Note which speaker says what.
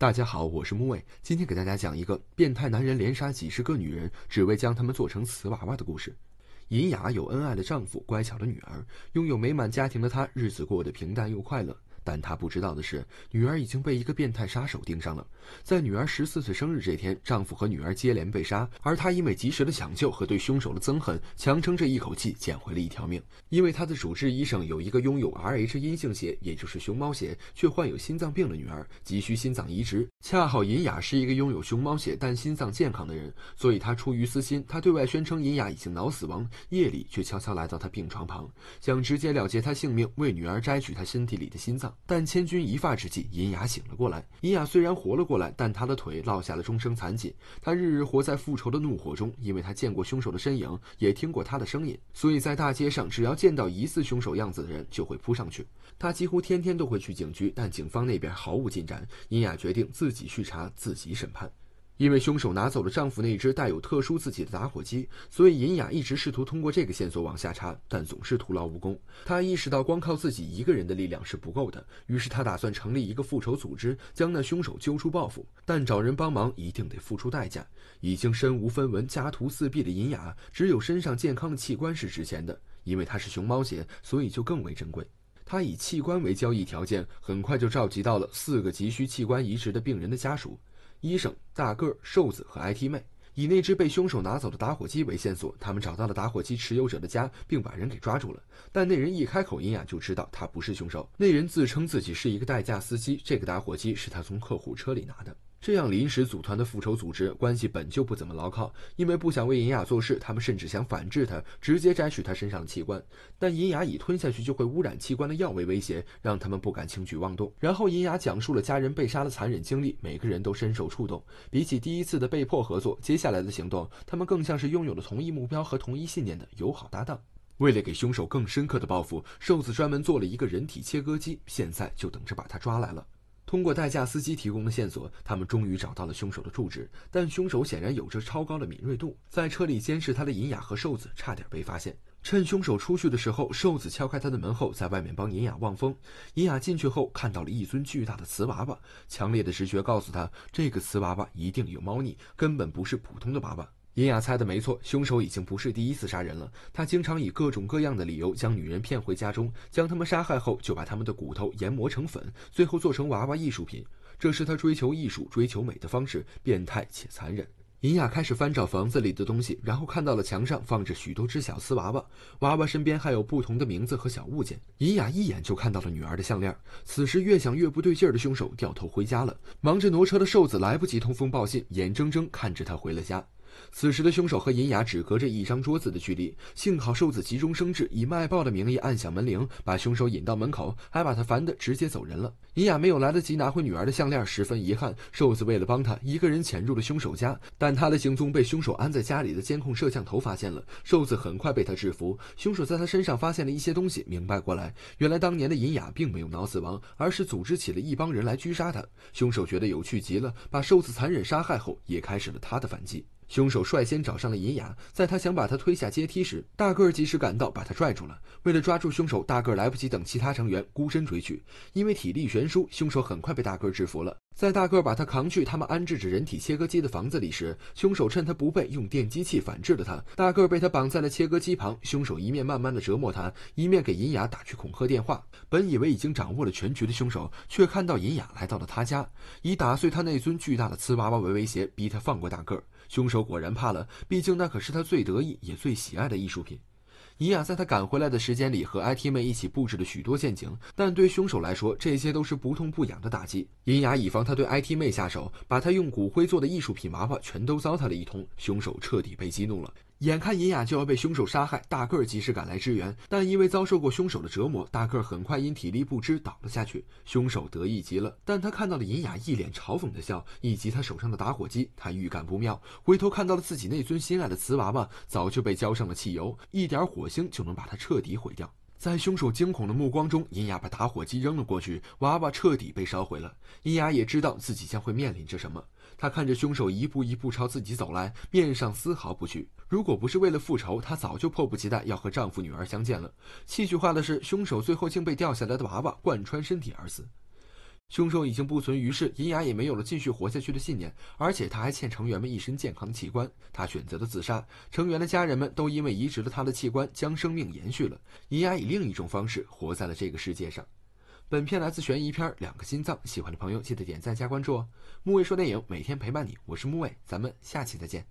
Speaker 1: 大家好，我是木卫，今天给大家讲一个变态男人连杀几十个女人，只为将她们做成瓷娃娃的故事。银雅有恩爱的丈夫，乖巧的女儿，拥有美满家庭的她，日子过得平淡又快乐。但他不知道的是，女儿已经被一个变态杀手盯上了。在女儿十四岁生日这天，丈夫和女儿接连被杀，而她因为及时的抢救和对凶手的憎恨，强撑着一口气捡回了一条命。因为她的主治医生有一个拥有 Rh 阴性血，也就是熊猫血，却患有心脏病的女儿，急需心脏移植。恰好银雅是一个拥有熊猫血但心脏健康的人，所以她出于私心，她对外宣称银雅已经脑死亡，夜里却悄悄来到她病床旁，想直接了结她性命，为女儿摘取她身体里的心脏。但千钧一发之际，银雅醒了过来。银雅虽然活了过来，但她的腿落下了终生残疾。她日日活在复仇的怒火中，因为她见过凶手的身影，也听过他的声音，所以在大街上，只要见到疑似凶手样子的人，就会扑上去。她几乎天天都会去警局，但警方那边毫无进展。银雅决定自己去查，自己审判。因为凶手拿走了丈夫那只带有特殊字迹的打火机，所以银雅一直试图通过这个线索往下查，但总是徒劳无功。她意识到光靠自己一个人的力量是不够的，于是她打算成立一个复仇组织，将那凶手揪出报复。但找人帮忙一定得付出代价。已经身无分文、家徒四壁的银雅，只有身上健康的器官是值钱的。因为她是熊猫血，所以就更为珍贵。她以器官为交易条件，很快就召集到了四个急需器官移植的病人的家属。医生、大个、瘦子和 IT 妹以那只被凶手拿走的打火机为线索，他们找到了打火机持有者的家，并把人给抓住了。但那人一开口音呀，就知道他不是凶手。那人自称自己是一个代驾司机，这个打火机是他从客户车里拿的。这样临时组团的复仇组织关系本就不怎么牢靠，因为不想为银雅做事，他们甚至想反制她，直接摘取她身上的器官。但银雅以吞下去就会污染器官的药为威胁，让他们不敢轻举妄动。然后银雅讲述了家人被杀的残忍经历，每个人都深受触动。比起第一次的被迫合作，接下来的行动，他们更像是拥有了同一目标和同一信念的友好搭档。为了给凶手更深刻的报复，瘦子专门做了一个人体切割机，现在就等着把他抓来了。通过代驾司机提供的线索，他们终于找到了凶手的住址。但凶手显然有着超高的敏锐度，在车里监视他的银雅和瘦子差点被发现。趁凶手出去的时候，瘦子敲开他的门后，在外面帮银雅望风。银雅进去后，看到了一尊巨大的瓷娃娃，强烈的直觉告诉他，这个瓷娃娃一定有猫腻，根本不是普通的娃娃。银雅猜的没错，凶手已经不是第一次杀人了。他经常以各种各样的理由将女人骗回家中，将他们杀害后，就把他们的骨头研磨成粉，最后做成娃娃艺术品。这是他追求艺术、追求美的方式，变态且残忍。银雅开始翻找房子里的东西，然后看到了墙上放着许多只小瓷娃娃，娃娃身边还有不同的名字和小物件。银雅一眼就看到了女儿的项链。此时越想越不对劲儿的凶手掉头回家了，忙着挪车的瘦子来不及通风报信，眼睁睁看着他回了家。此时的凶手和银雅只隔着一张桌子的距离，幸好瘦子急中生智，以卖报的名义按响门铃，把凶手引到门口，还把他烦得直接走人了。银雅没有来得及拿回女儿的项链，十分遗憾。瘦子为了帮他，一个人潜入了凶手家，但他的行踪被凶手安在家里的监控摄像头发现了。瘦子很快被他制服，凶手在他身上发现了一些东西，明白过来，原来当年的银雅并没有脑死亡，而是组织起了一帮人来狙杀他。凶手觉得有趣极了，把瘦子残忍杀害后，也开始了他的反击。凶手率先找上了银雅，在他想把他推下阶梯时，大个儿及时赶到，把他拽住了。为了抓住凶手，大个儿来不及等其他成员，孤身追去。因为体力悬殊，凶手很快被大个儿制服了。在大个把他扛去他们安置着人体切割机的房子里时，凶手趁他不备，用电击器反制了他。大个被他绑在了切割机旁，凶手一面慢慢的折磨他，一面给银雅打去恐吓电话。本以为已经掌握了全局的凶手，却看到银雅来到了他家，以打碎他那尊巨大的瓷娃娃为威胁，逼他放过大个。凶手果然怕了，毕竟那可是他最得意也最喜爱的艺术品。伊雅在他赶回来的时间里，和 IT 妹一起布置了许多陷阱，但对凶手来说，这些都是不痛不痒的打击。银雅以防他对 IT 妹下手，把他用骨灰做的艺术品娃娃全都糟蹋了一通，凶手彻底被激怒了。眼看银雅就要被凶手杀害，大个儿及时赶来支援，但因为遭受过凶手的折磨，大个儿很快因体力不支倒了下去。凶手得意极了，但他看到了银雅一脸嘲讽的笑，以及他手上的打火机，他预感不妙，回头看到了自己那尊心爱的瓷娃娃早就被浇上了汽油，一点火星就能把它彻底毁掉。在凶手惊恐的目光中，银牙把打火机扔了过去，娃娃彻底被烧毁了。银牙也知道自己将会面临着什么，他看着凶手一步一步朝自己走来，面上丝毫不惧。如果不是为了复仇，他早就迫不及待要和丈夫女儿相见了。戏剧化的是，凶手最后竟被掉下来的娃娃贯穿身体而死。凶手已经不存于世，银牙也没有了继续活下去的信念，而且他还欠成员们一身健康的器官，他选择了自杀。成员的家人们都因为移植了他的器官，将生命延续了。银牙以另一种方式活在了这个世界上。本片来自悬疑片《两个心脏》，喜欢的朋友记得点赞加关注哦。木卫说电影每天陪伴你，我是木卫，咱们下期再见。